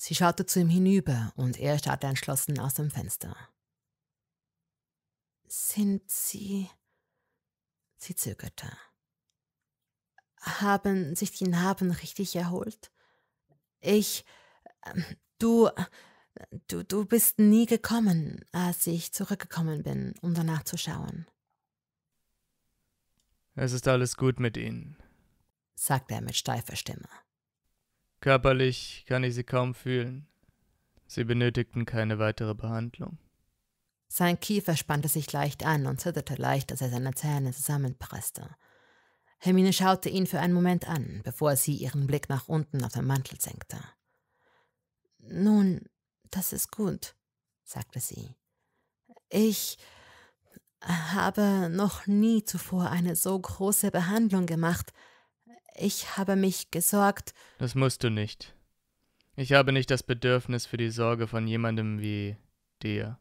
Sie schaute zu ihm hinüber und er starrte entschlossen aus dem Fenster. Sind Sie. Sie zögerte. Haben sich die Narben richtig erholt? Ich. Ähm, du. Du, du bist nie gekommen, als ich zurückgekommen bin, um danach zu schauen. Es ist alles gut mit Ihnen, sagte er mit steifer Stimme. Körperlich kann ich sie kaum fühlen. Sie benötigten keine weitere Behandlung. Sein Kiefer spannte sich leicht an und zitterte leicht, als er seine Zähne zusammenpresste. Hermine schaute ihn für einen Moment an, bevor sie ihren Blick nach unten auf den Mantel senkte. Nun, das ist gut, sagte sie. Ich habe noch nie zuvor eine so große Behandlung gemacht, ich habe mich gesorgt. Das musst du nicht. Ich habe nicht das Bedürfnis für die Sorge von jemandem wie dir.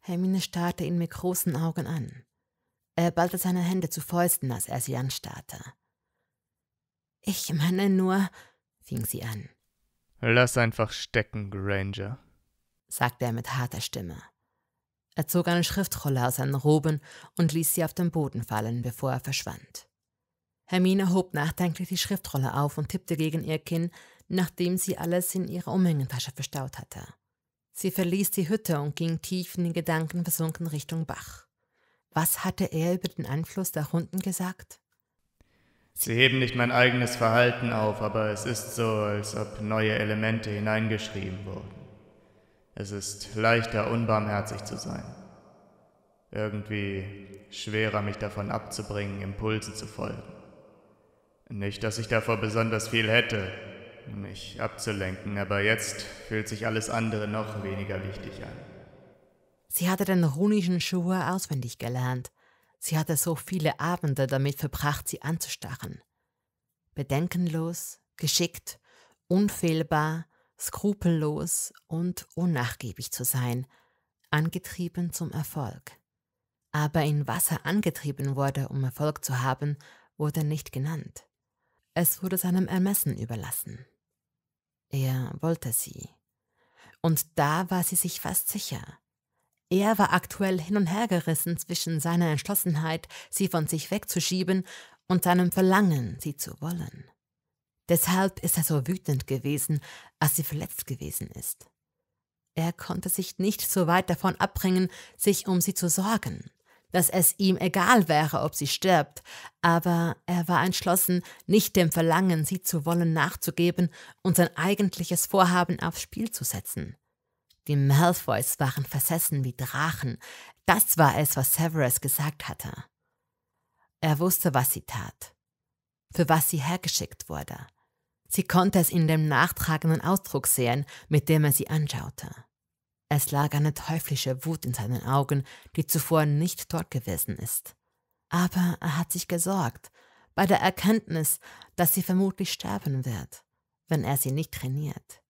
Hermine starrte ihn mit großen Augen an. Er ballte seine Hände zu Fäusten, als er sie anstarrte. Ich meine nur, fing sie an. Lass einfach stecken, Granger, sagte er mit harter Stimme. Er zog eine Schriftrolle aus seinen Roben und ließ sie auf den Boden fallen, bevor er verschwand. Hermine hob nachdenklich die Schriftrolle auf und tippte gegen ihr Kinn, nachdem sie alles in ihrer Umhängentasche verstaut hatte. Sie verließ die Hütte und ging tief in den Gedanken versunken Richtung Bach. Was hatte er über den Einfluss der Hunden gesagt? Sie heben nicht mein eigenes Verhalten auf, aber es ist so, als ob neue Elemente hineingeschrieben wurden. Es ist leichter, unbarmherzig zu sein. Irgendwie schwerer, mich davon abzubringen, Impulsen zu folgen. Nicht, dass ich davor besonders viel hätte, mich abzulenken, aber jetzt fühlt sich alles andere noch weniger wichtig an. Sie hatte den runischen Schuhe auswendig gelernt. Sie hatte so viele Abende damit verbracht, sie anzustarren. Bedenkenlos, geschickt, unfehlbar, skrupellos und unnachgiebig zu sein, angetrieben zum Erfolg. Aber in was er angetrieben wurde, um Erfolg zu haben, wurde nicht genannt. Es wurde seinem Ermessen überlassen. Er wollte sie. Und da war sie sich fast sicher. Er war aktuell hin und her gerissen zwischen seiner Entschlossenheit, sie von sich wegzuschieben, und seinem Verlangen, sie zu wollen. Deshalb ist er so wütend gewesen, als sie verletzt gewesen ist. Er konnte sich nicht so weit davon abbringen, sich um sie zu sorgen dass es ihm egal wäre, ob sie stirbt, aber er war entschlossen, nicht dem Verlangen, sie zu wollen, nachzugeben und sein eigentliches Vorhaben aufs Spiel zu setzen. Die Malfoys waren versessen wie Drachen, das war es, was Severus gesagt hatte. Er wusste, was sie tat, für was sie hergeschickt wurde. Sie konnte es in dem nachtragenden Ausdruck sehen, mit dem er sie anschaute. Es lag eine teuflische Wut in seinen Augen, die zuvor nicht dort gewesen ist. Aber er hat sich gesorgt, bei der Erkenntnis, dass sie vermutlich sterben wird, wenn er sie nicht trainiert.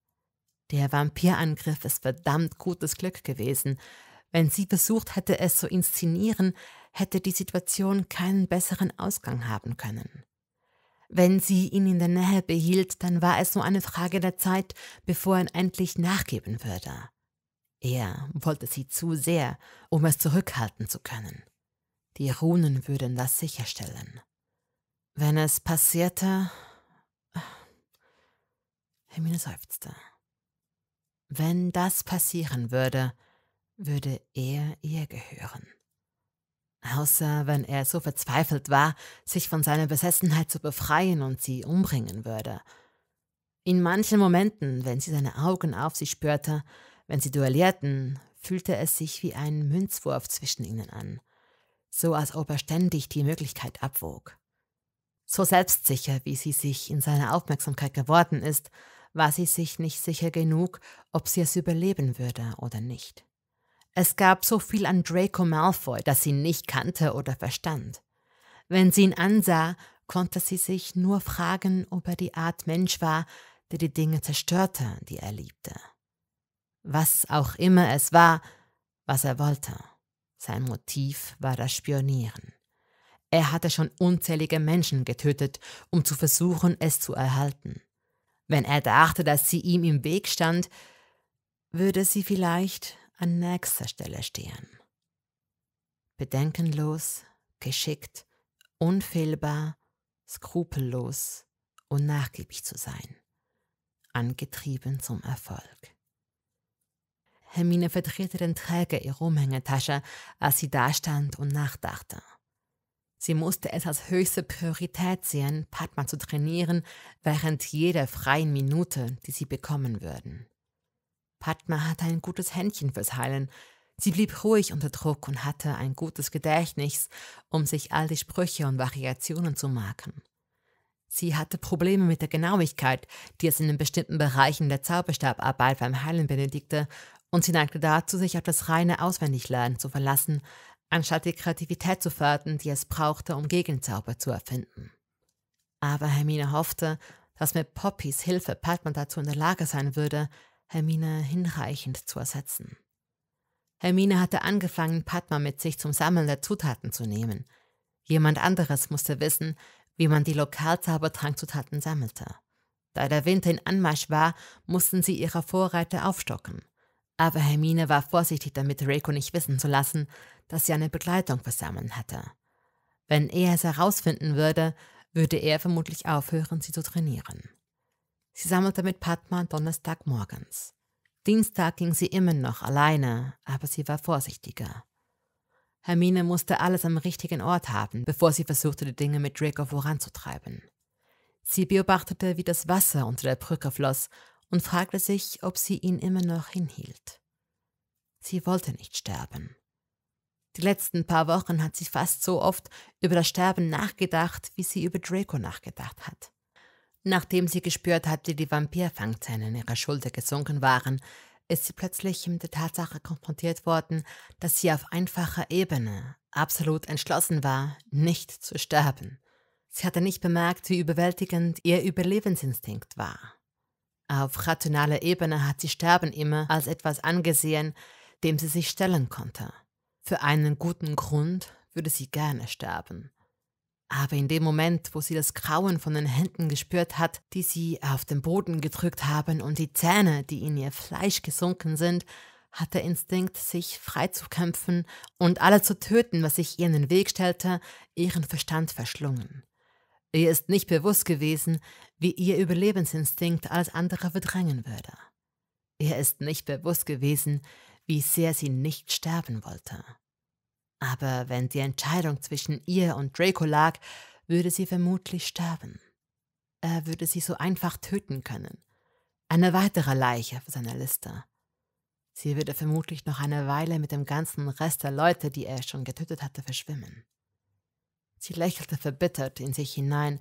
Der Vampirangriff ist verdammt gutes Glück gewesen. Wenn sie versucht hätte, es zu inszenieren, hätte die Situation keinen besseren Ausgang haben können. Wenn sie ihn in der Nähe behielt, dann war es nur eine Frage der Zeit, bevor er endlich nachgeben würde. Er wollte sie zu sehr, um es zurückhalten zu können. Die Runen würden das sicherstellen. Wenn es passierte. Hermine seufzte. Wenn das passieren würde, würde er ihr gehören. Außer wenn er so verzweifelt war, sich von seiner Besessenheit zu befreien und sie umbringen würde. In manchen Momenten, wenn sie seine Augen auf sie spürte, wenn sie duellierten, fühlte es sich wie ein Münzwurf zwischen ihnen an, so als ob er ständig die Möglichkeit abwog. So selbstsicher, wie sie sich in seiner Aufmerksamkeit geworden ist, war sie sich nicht sicher genug, ob sie es überleben würde oder nicht. Es gab so viel an Draco Malfoy, das sie nicht kannte oder verstand. Wenn sie ihn ansah, konnte sie sich nur fragen, ob er die Art Mensch war, der die Dinge zerstörte, die er liebte was auch immer es war, was er wollte. Sein Motiv war das Spionieren. Er hatte schon unzählige Menschen getötet, um zu versuchen, es zu erhalten. Wenn er dachte, dass sie ihm im Weg stand, würde sie vielleicht an nächster Stelle stehen. Bedenkenlos, geschickt, unfehlbar, skrupellos und nachgiebig zu sein, angetrieben zum Erfolg. Hermine verdrehte den Träger ihrer Umhängetasche, als sie dastand und nachdachte. Sie musste es als höchste Priorität sehen, Padma zu trainieren, während jeder freien Minute, die sie bekommen würden. Padma hatte ein gutes Händchen fürs Heilen. Sie blieb ruhig unter Druck und hatte ein gutes Gedächtnis, um sich all die Sprüche und Variationen zu merken. Sie hatte Probleme mit der Genauigkeit, die es in den bestimmten Bereichen der Zauberstabarbeit beim Heilen benötigte, und sie neigte dazu, sich auf das reine Auswendiglernen zu verlassen, anstatt die Kreativität zu fördern, die es brauchte, um Gegenzauber zu erfinden. Aber Hermine hoffte, dass mit Poppys Hilfe Padman dazu in der Lage sein würde, Hermine hinreichend zu ersetzen. Hermine hatte angefangen, Padma mit sich zum Sammeln der Zutaten zu nehmen. Jemand anderes musste wissen, wie man die Lokalzaubertrankzutaten sammelte. Da der Winter in Anmarsch war, mussten sie ihre Vorräte aufstocken – aber Hermine war vorsichtig damit, Draco nicht wissen zu lassen, dass sie eine Begleitung versammeln hatte. Wenn er es herausfinden würde, würde er vermutlich aufhören, sie zu trainieren. Sie sammelte mit Padma Donnerstag morgens. Dienstag ging sie immer noch alleine, aber sie war vorsichtiger. Hermine musste alles am richtigen Ort haben, bevor sie versuchte, die Dinge mit Draco voranzutreiben. Sie beobachtete, wie das Wasser unter der Brücke floss und fragte sich, ob sie ihn immer noch hinhielt. Sie wollte nicht sterben. Die letzten paar Wochen hat sie fast so oft über das Sterben nachgedacht, wie sie über Draco nachgedacht hat. Nachdem sie gespürt hat, wie die Vampirfangzähne in ihrer Schulter gesunken waren, ist sie plötzlich mit der Tatsache konfrontiert worden, dass sie auf einfacher Ebene absolut entschlossen war, nicht zu sterben. Sie hatte nicht bemerkt, wie überwältigend ihr Überlebensinstinkt war. Auf rationaler Ebene hat sie Sterben immer als etwas angesehen, dem sie sich stellen konnte. Für einen guten Grund würde sie gerne sterben. Aber in dem Moment, wo sie das Grauen von den Händen gespürt hat, die sie auf den Boden gedrückt haben und die Zähne, die in ihr Fleisch gesunken sind, hat der Instinkt, sich freizukämpfen und alle zu töten, was sich ihr in den Weg stellte, ihren Verstand verschlungen. Ihr ist nicht bewusst gewesen, wie ihr Überlebensinstinkt alles andere verdrängen würde. Ihr ist nicht bewusst gewesen, wie sehr sie nicht sterben wollte. Aber wenn die Entscheidung zwischen ihr und Draco lag, würde sie vermutlich sterben. Er würde sie so einfach töten können. Eine weitere Leiche für seine Liste. Sie würde vermutlich noch eine Weile mit dem ganzen Rest der Leute, die er schon getötet hatte, verschwimmen. Sie lächelte verbittert in sich hinein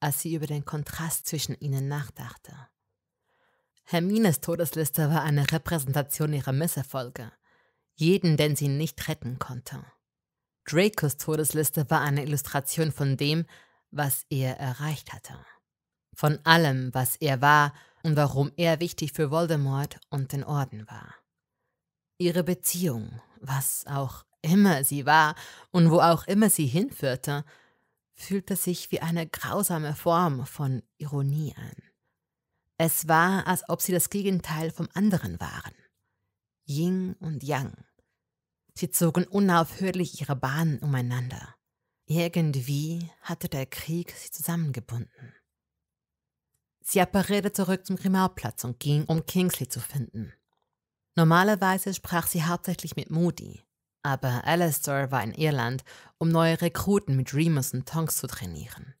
als sie über den Kontrast zwischen ihnen nachdachte. Hermines Todesliste war eine Repräsentation ihrer Misserfolge, jeden, den sie nicht retten konnte. Dracos Todesliste war eine Illustration von dem, was er erreicht hatte. Von allem, was er war und warum er wichtig für Voldemort und den Orden war. Ihre Beziehung, was auch immer sie war und wo auch immer sie hinführte, fühlt es sich wie eine grausame Form von Ironie an. Es war, als ob sie das Gegenteil vom anderen waren. Ying und Yang. Sie zogen unaufhörlich ihre Bahnen umeinander. Irgendwie hatte der Krieg sie zusammengebunden. Sie apparierte zurück zum Grimauplatz und ging, um Kingsley zu finden. Normalerweise sprach sie hauptsächlich mit Moody, aber Alistair war in Irland, um neue Rekruten mit Remus und Tonks zu trainieren.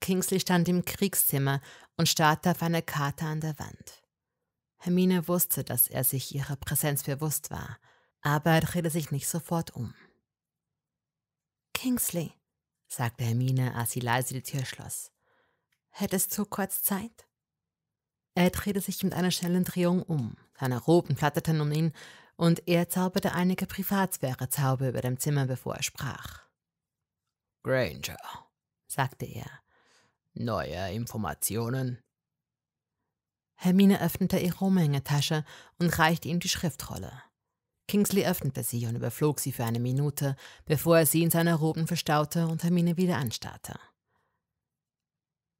Kingsley stand im Kriegszimmer und starrte auf eine Karte an der Wand. Hermine wusste, dass er sich ihrer Präsenz bewusst war, aber er drehte sich nicht sofort um. Kingsley, sagte Hermine, als sie leise die Tür schloss. Hättest du kurz Zeit? Er drehte sich mit einer schnellen Drehung um. Seine Roben flatterten um ihn und er zauberte einige Privatsphärezauber über dem Zimmer, bevor er sprach. Granger, sagte er, neue Informationen? Hermine öffnete ihre Umhängetasche und reichte ihm die Schriftrolle. Kingsley öffnete sie und überflog sie für eine Minute, bevor er sie in seiner Roben verstaute und Hermine wieder anstarrte.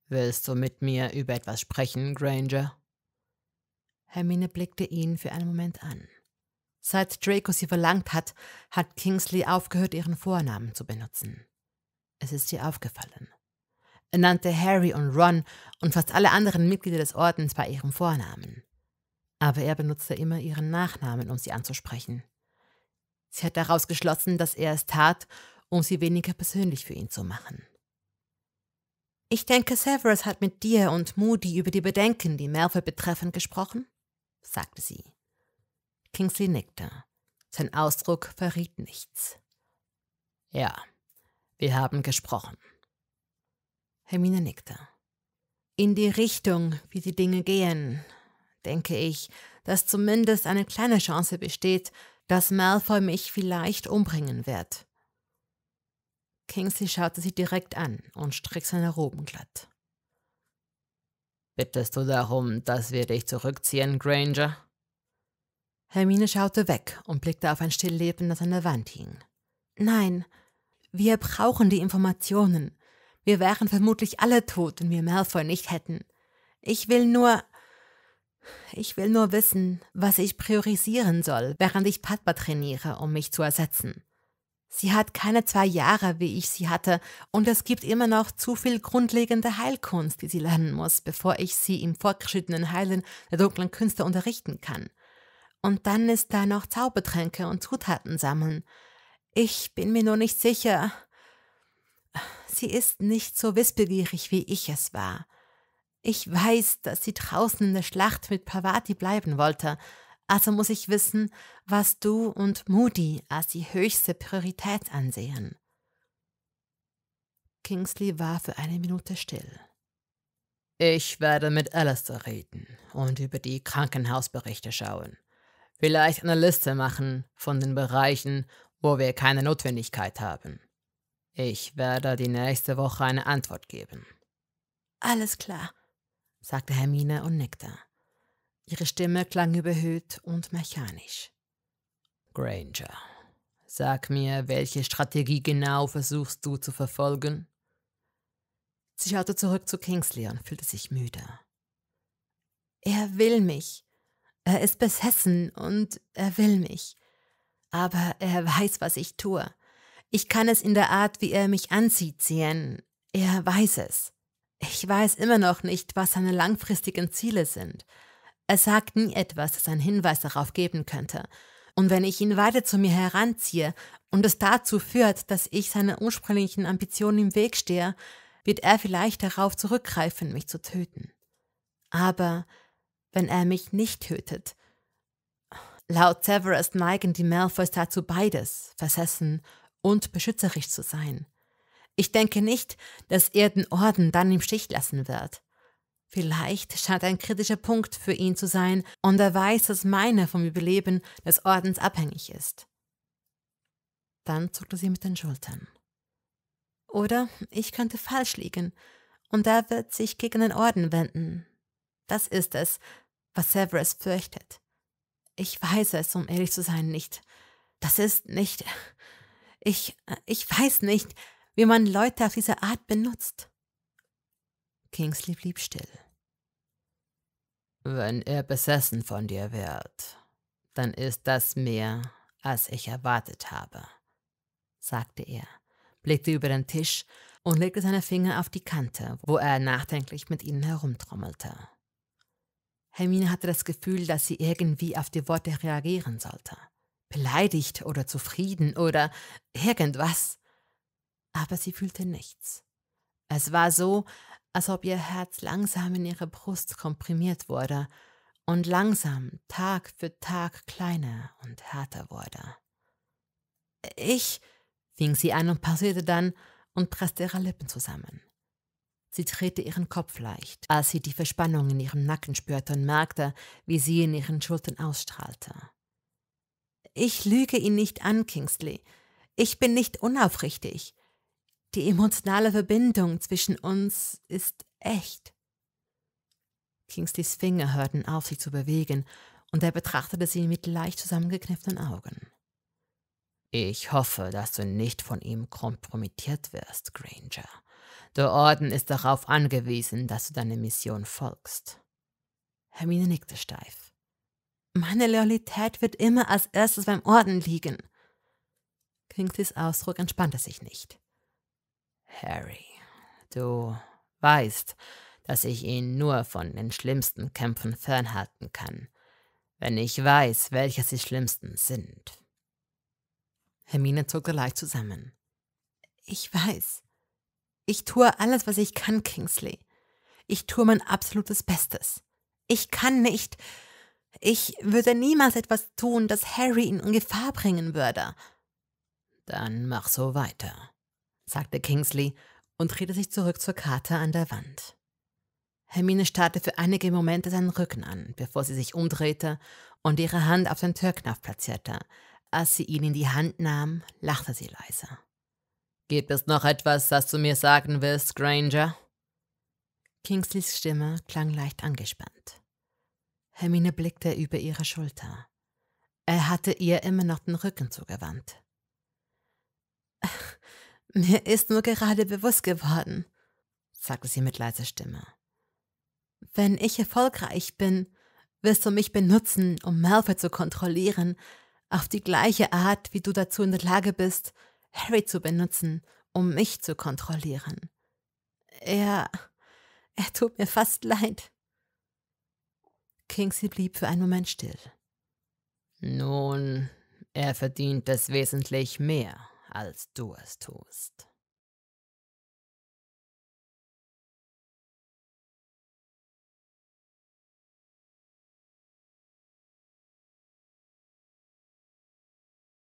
Willst du mit mir über etwas sprechen, Granger? Hermine blickte ihn für einen Moment an. Seit Draco sie verlangt hat, hat Kingsley aufgehört, ihren Vornamen zu benutzen. Es ist ihr aufgefallen. Er nannte Harry und Ron und fast alle anderen Mitglieder des Ordens bei ihrem Vornamen. Aber er benutzte immer ihren Nachnamen, um sie anzusprechen. Sie hat daraus geschlossen, dass er es tat, um sie weniger persönlich für ihn zu machen. Ich denke, Severus hat mit dir und Moody über die Bedenken, die Melville betreffen, gesprochen, sagte sie. Kingsley nickte. Sein Ausdruck verriet nichts. Ja, wir haben gesprochen. Hermine nickte. In die Richtung, wie die Dinge gehen, denke ich, dass zumindest eine kleine Chance besteht, dass Malfoy mich vielleicht umbringen wird. Kingsley schaute sie direkt an und strich seine Roben glatt. Bittest du darum, dass wir dich zurückziehen, Granger? Hermine schaute weg und blickte auf ein Stillleben, das an der Wand hing. Nein, wir brauchen die Informationen. Wir wären vermutlich alle tot, wenn wir Malfoy nicht hätten. Ich will nur. Ich will nur wissen, was ich priorisieren soll, während ich Padma trainiere, um mich zu ersetzen. Sie hat keine zwei Jahre, wie ich sie hatte, und es gibt immer noch zu viel grundlegende Heilkunst, die sie lernen muss, bevor ich sie im fortgeschrittenen Heilen der dunklen Künste unterrichten kann. Und dann ist da noch Zaubertränke und Zutaten sammeln. Ich bin mir nur nicht sicher. Sie ist nicht so wissbegierig, wie ich es war. Ich weiß, dass sie draußen in der Schlacht mit Pavati bleiben wollte, also muss ich wissen, was du und Moody als die höchste Priorität ansehen. Kingsley war für eine Minute still. Ich werde mit Alistair reden und über die Krankenhausberichte schauen. Vielleicht eine Liste machen von den Bereichen, wo wir keine Notwendigkeit haben. Ich werde die nächste Woche eine Antwort geben. Alles klar, sagte Hermine und nickte. Ihre Stimme klang überhöht und mechanisch. Granger, sag mir, welche Strategie genau versuchst du zu verfolgen? Sie schaute zurück zu Kingsley und fühlte sich müde. Er will mich, er ist besessen und er will mich. Aber er weiß, was ich tue. Ich kann es in der Art, wie er mich anzieht, sehen. Er weiß es. Ich weiß immer noch nicht, was seine langfristigen Ziele sind. Er sagt nie etwas, das einen Hinweis darauf geben könnte. Und wenn ich ihn weiter zu mir heranziehe und es dazu führt, dass ich seinen ursprünglichen Ambitionen im Weg stehe, wird er vielleicht darauf zurückgreifen, mich zu töten. Aber wenn er mich nicht tötet. Laut Severus neigen die Malfoys dazu beides, versessen und beschützerisch zu sein. Ich denke nicht, dass er den Orden dann im Stich lassen wird. Vielleicht scheint ein kritischer Punkt für ihn zu sein und er weiß, dass meine vom Überleben des Ordens abhängig ist. Dann zuckte sie mit den Schultern. Oder ich könnte falsch liegen und er wird sich gegen den Orden wenden. Das ist es, was Severus fürchtet. Ich weiß es, um ehrlich zu sein, nicht. Das ist nicht. Ich. Ich weiß nicht, wie man Leute auf diese Art benutzt. Kingsley blieb still. Wenn er besessen von dir wird, dann ist das mehr, als ich erwartet habe, sagte er, blickte über den Tisch und legte seine Finger auf die Kante, wo er nachdenklich mit ihnen herumtrommelte. Hermine hatte das Gefühl, dass sie irgendwie auf die Worte reagieren sollte. Beleidigt oder zufrieden oder irgendwas. Aber sie fühlte nichts. Es war so, als ob ihr Herz langsam in ihre Brust komprimiert wurde und langsam Tag für Tag kleiner und härter wurde. Ich, fing sie an und pausierte dann und presste ihre Lippen zusammen. Sie drehte ihren Kopf leicht, als sie die Verspannung in ihrem Nacken spürte und merkte, wie sie in ihren Schultern ausstrahlte. Ich lüge ihn nicht an, Kingsley. Ich bin nicht unaufrichtig. Die emotionale Verbindung zwischen uns ist echt. Kingsleys Finger hörten auf, sich zu bewegen, und er betrachtete sie mit leicht zusammengekniffenen Augen. Ich hoffe, dass du nicht von ihm kompromittiert wirst, Granger. Der Orden ist darauf angewiesen, dass du deiner Mission folgst. Hermine nickte steif. Meine Loyalität wird immer als erstes beim Orden liegen. Kingslys Ausdruck entspannte sich nicht. Harry, du weißt, dass ich ihn nur von den schlimmsten Kämpfen fernhalten kann, wenn ich weiß, welches die schlimmsten sind. Hermine zuckte leicht zusammen. Ich weiß. Ich tue alles, was ich kann, Kingsley. Ich tue mein absolutes Bestes. Ich kann nicht. Ich würde niemals etwas tun, das Harry ihn in Gefahr bringen würde. Dann mach so weiter, sagte Kingsley und drehte sich zurück zur Karte an der Wand. Hermine starrte für einige Momente seinen Rücken an, bevor sie sich umdrehte und ihre Hand auf den Türknopf platzierte. Als sie ihn in die Hand nahm, lachte sie leise. Gibt es noch etwas, das du mir sagen willst, Granger? Kingsleys Stimme klang leicht angespannt. Hermine blickte über ihre Schulter. Er hatte ihr immer noch den Rücken zugewandt. Mir ist nur gerade bewusst geworden, sagte sie mit leiser Stimme. Wenn ich erfolgreich bin, wirst du mich benutzen, um Malfoy zu kontrollieren, auf die gleiche Art, wie du dazu in der Lage bist, Harry zu benutzen, um mich zu kontrollieren. Er. er tut mir fast leid. Kingsley blieb für einen Moment still. Nun, er verdient es wesentlich mehr, als du es tust.